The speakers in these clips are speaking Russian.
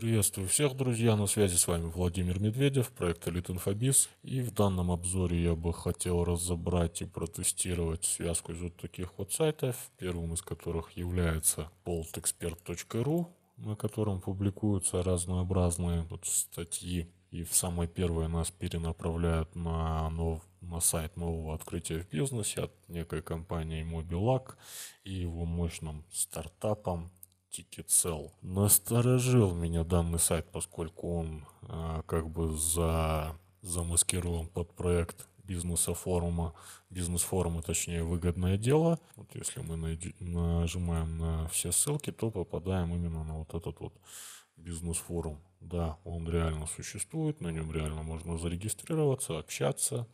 Приветствую всех, друзья! На связи с вами Владимир Медведев, проект Elite Infobiz. И в данном обзоре я бы хотел разобрать и протестировать связку из вот таких вот сайтов, первым из которых является poltexpert.ru, на котором публикуются разнообразные вот статьи. И в самой первой нас перенаправляют на, нов, на сайт нового открытия в бизнесе от некой компании Mobilac и его мощным стартапом Ticketcell. Насторожил меня данный сайт, поскольку он а, как бы за, замаскирован под проект бизнеса форума, бизнес-форума, точнее, выгодное дело. Вот если мы найди, нажимаем на все ссылки, то попадаем именно на вот этот вот бизнес-форум. Да, он реально существует, на нем реально можно зарегистрироваться, общаться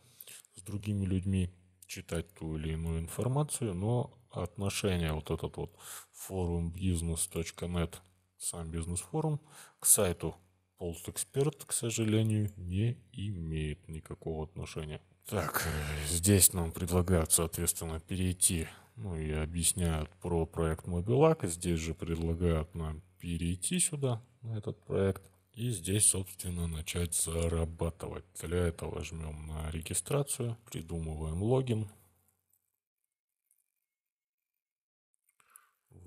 с другими людьми, читать ту или иную информацию, но отношение, вот этот вот форум бизнес.нет, сам бизнес-форум, к сайту Полстэксперт, к сожалению, не имеет никакого отношения. Так, э, здесь нам предлагают, соответственно, перейти, ну и объясняют про проект Mobilac, здесь же предлагают нам перейти сюда, на этот проект, и здесь, собственно, начать зарабатывать. Для этого жмем на регистрацию, придумываем логин,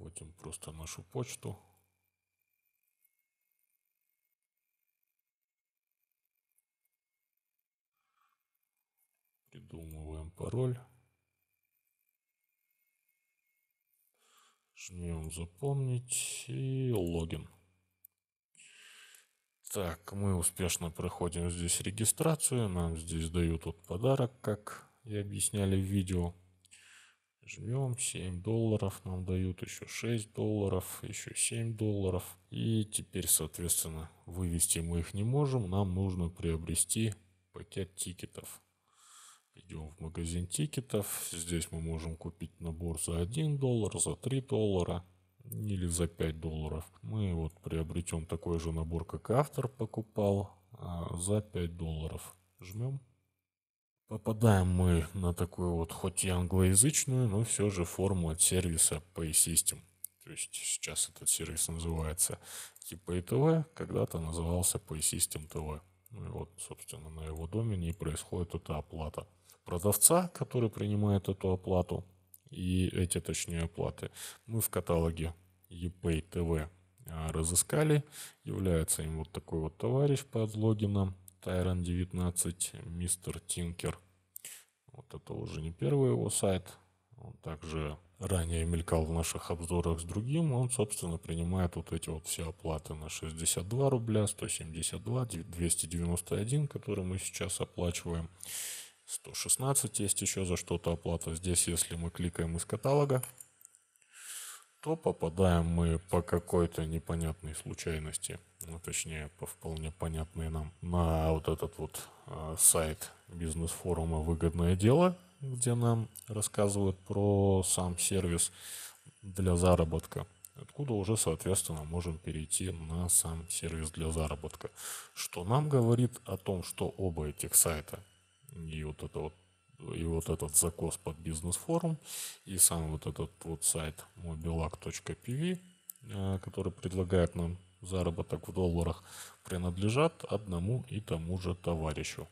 вводим просто нашу почту. Придумываем пароль. Жмем запомнить и логин. Так, мы успешно проходим здесь регистрацию. Нам здесь дают вот подарок, как и объясняли в видео живем, 7 долларов нам дают, еще 6 долларов, еще 7 долларов. И теперь, соответственно, вывести мы их не можем, нам нужно приобрести пакет тикетов. Идем в магазин тикетов, здесь мы можем купить набор за 1 доллар, за 3 доллара или за 5 долларов. Мы вот приобретем такой же набор, как автор покупал, а, за 5 долларов. Жмем Попадаем мы на такую вот, хоть и англоязычную, но все же форму от сервиса Pay System. То есть сейчас этот сервис называется типа ИТВ, когда-то назывался Pay System TV. Ну и вот, собственно, на его домене и происходит эта оплата. Продавца, который принимает эту оплату, и эти, точнее, оплаты, мы в каталоге ePay TV а, разыскали. Является им вот такой вот товарищ под логином Тайрон 19, Мистер Тинкер. Вот это уже не первый его сайт. Он также ранее мелькал в наших обзорах с другим. Он, собственно, принимает вот эти вот все оплаты на 62 рубля, 172, 291, которые мы сейчас оплачиваем. 116 есть еще за что-то оплата. Здесь, если мы кликаем из каталога, то попадаем мы по какой-то непонятной случайности, ну, точнее, по вполне понятной нам, на вот этот вот э, сайт бизнес-форума «Выгодное дело», где нам рассказывают про сам сервис для заработка, откуда уже, соответственно, можем перейти на сам сервис для заработка, что нам говорит о том, что оба этих сайта и вот это вот и вот этот закос под бизнес-форум, и сам вот этот вот сайт mobilac.pv, э, который предлагает нам заработок в долларах, принадлежат одному и тому же товарищу.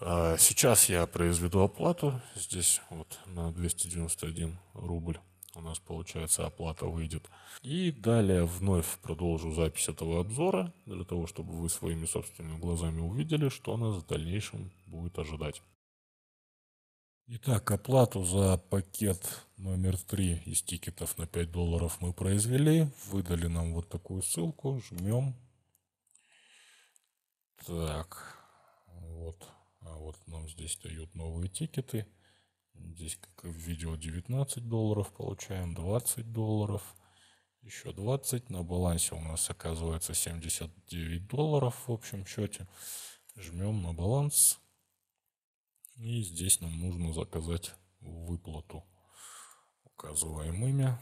Э, сейчас я произведу оплату. Здесь вот на 291 рубль у нас получается оплата выйдет. И далее вновь продолжу запись этого обзора, для того, чтобы вы своими собственными глазами увидели, что нас в дальнейшем будет ожидать. Итак, оплату за пакет номер 3 из тикетов на 5 долларов мы произвели. Выдали нам вот такую ссылку. Жмем. Так. Вот. А вот нам здесь дают новые тикеты. Здесь, как и в видео, 19 долларов получаем, 20 долларов, еще 20. На балансе у нас оказывается 79 долларов в общем счете. Жмем на баланс. И здесь нам нужно заказать выплату. Указываем имя.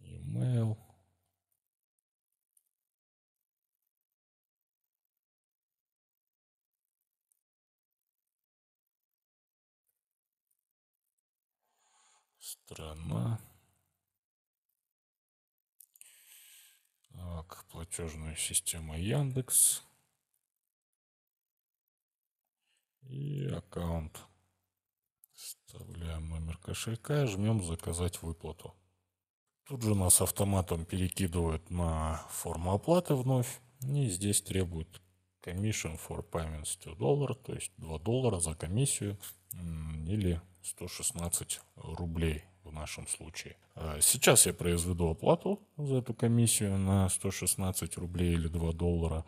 Email. Страна. платежная система Яндекс и аккаунт. Вставляем номер кошелька, жмем «Заказать выплату». Тут же нас автоматом перекидывают на форму оплаты вновь. И здесь требует commission for payments 2 доллара, то есть 2 доллара за комиссию или 116 рублей в нашем случае. Э, сейчас я произведу оплату за эту комиссию на 116 рублей или 2 доллара.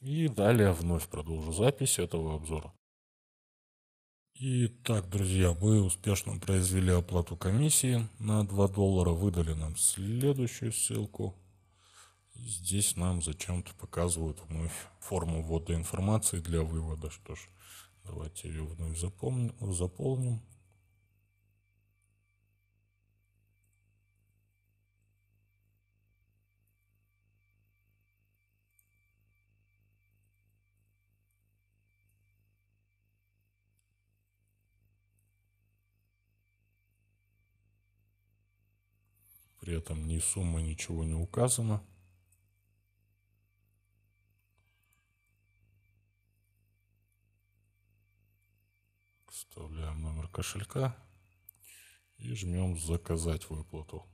И далее вновь продолжу запись этого обзора. Итак, друзья, мы успешно произвели оплату комиссии на 2 доллара, выдали нам следующую ссылку. Здесь нам зачем-то показывают вновь форму ввода информации для вывода. Что ж, давайте ее вновь запомним, заполним. При этом ни сумма, ничего не указано. Вставляем номер кошелька и жмем «Заказать выплату».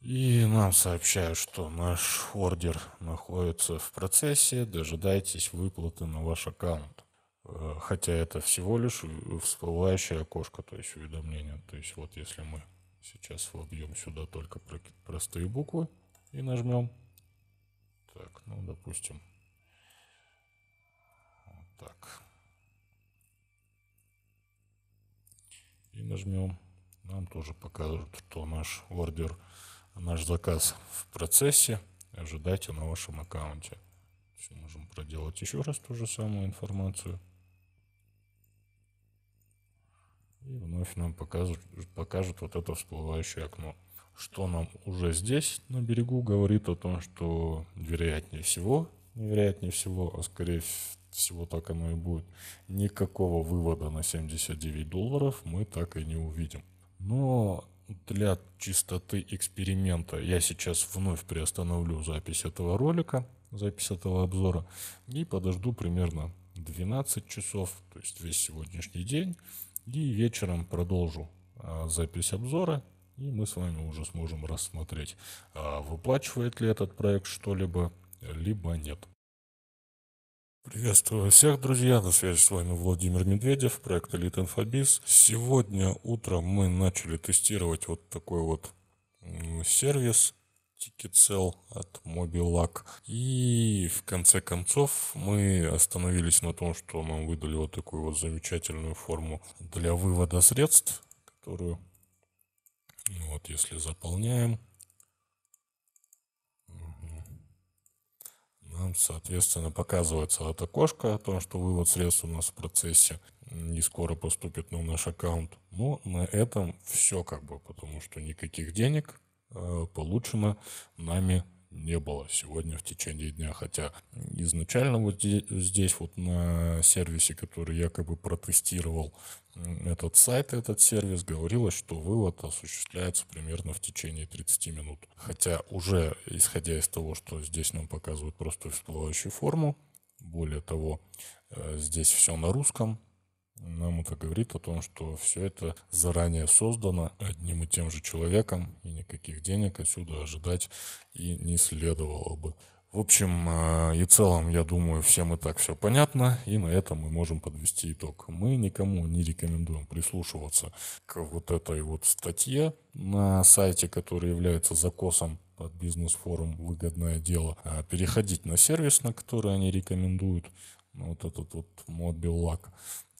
И нам сообщают, что наш ордер находится в процессе, дожидайтесь выплаты на ваш аккаунт. Э, хотя это всего лишь всплывающее окошко, то есть уведомление. То есть вот если мы Сейчас вобьем сюда только простые буквы и нажмем. Так, ну, допустим, вот так. И нажмем. Нам тоже покажут, что наш ордер, наш заказ в процессе. Ожидайте на вашем аккаунте. Все, можем проделать еще раз ту же самую информацию. И вновь нам покажут, покажут вот это всплывающее окно. Что нам уже здесь на берегу говорит о том, что вероятнее всего, вероятнее всего, а скорее всего так оно и будет, никакого вывода на 79 долларов мы так и не увидим. Но для чистоты эксперимента я сейчас вновь приостановлю запись этого ролика, запись этого обзора и подожду примерно 12 часов, то есть весь сегодняшний день и вечером продолжу а, запись обзора, и мы с вами уже сможем рассмотреть, а, выплачивает ли этот проект что-либо, либо нет. Приветствую всех, друзья! На связи с вами Владимир Медведев, проект Elite Infobiz. Сегодня утром мы начали тестировать вот такой вот сервис Ticketcell от Mobilac. И в конце концов мы остановились на том, что нам выдали вот такую вот замечательную форму для вывода средств, которую вот если заполняем, нам, соответственно, показывается вот окошко о том, что вывод средств у нас в процессе не скоро поступит на наш аккаунт. Но ну, на этом все как бы, потому что никаких денег Э, получено нами не было сегодня в течение дня. Хотя изначально вот здесь вот на сервисе, который якобы протестировал этот сайт, этот сервис, говорилось, что вывод осуществляется примерно в течение 30 минут. Хотя уже исходя из того, что здесь нам показывают просто всплывающую форму, более того, э, здесь все на русском, нам это говорит о том, что все это заранее создано одним и тем же человеком, и никаких денег отсюда ожидать и не следовало бы. В общем а, и целом, я думаю, всем и так все понятно, и на этом мы можем подвести итог. Мы никому не рекомендуем прислушиваться к вот этой вот статье на сайте, который является закосом под бизнес-форум «Выгодное дело», а, переходить на сервис, на который они рекомендуют, ну, вот этот вот мод Лак.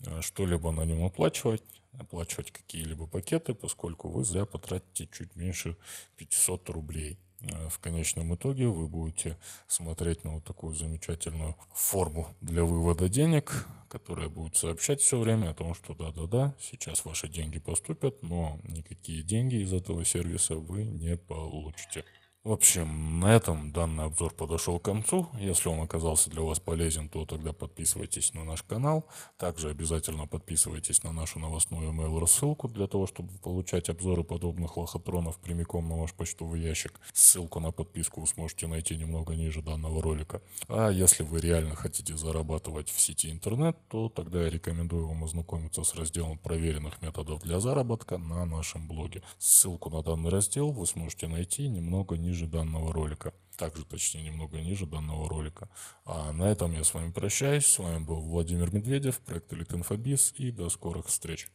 Э, что-либо на нем оплачивать, оплачивать какие-либо пакеты, поскольку вы зря потратите чуть меньше 500 рублей. Э, в конечном итоге вы будете смотреть на вот такую замечательную форму для вывода денег, которая будет сообщать все время о том, что да-да-да, сейчас ваши деньги поступят, но никакие деньги из этого сервиса вы не получите. В общем, на этом данный обзор подошел к концу. Если он оказался для вас полезен, то тогда подписывайтесь на наш канал. Также обязательно подписывайтесь на нашу новостную email рассылку для того, чтобы получать обзоры подобных лохотронов прямиком на ваш почтовый ящик. Ссылку на подписку вы сможете найти немного ниже данного ролика. А если вы реально хотите зарабатывать в сети интернет, то тогда я рекомендую вам ознакомиться с разделом проверенных методов для заработка на нашем блоге. Ссылку на данный раздел вы сможете найти немного ниже ниже данного ролика. Также, точнее, немного ниже данного ролика. А на этом я с вами прощаюсь. С вами был Владимир Медведев, проект Elite Infobis и до скорых встреч.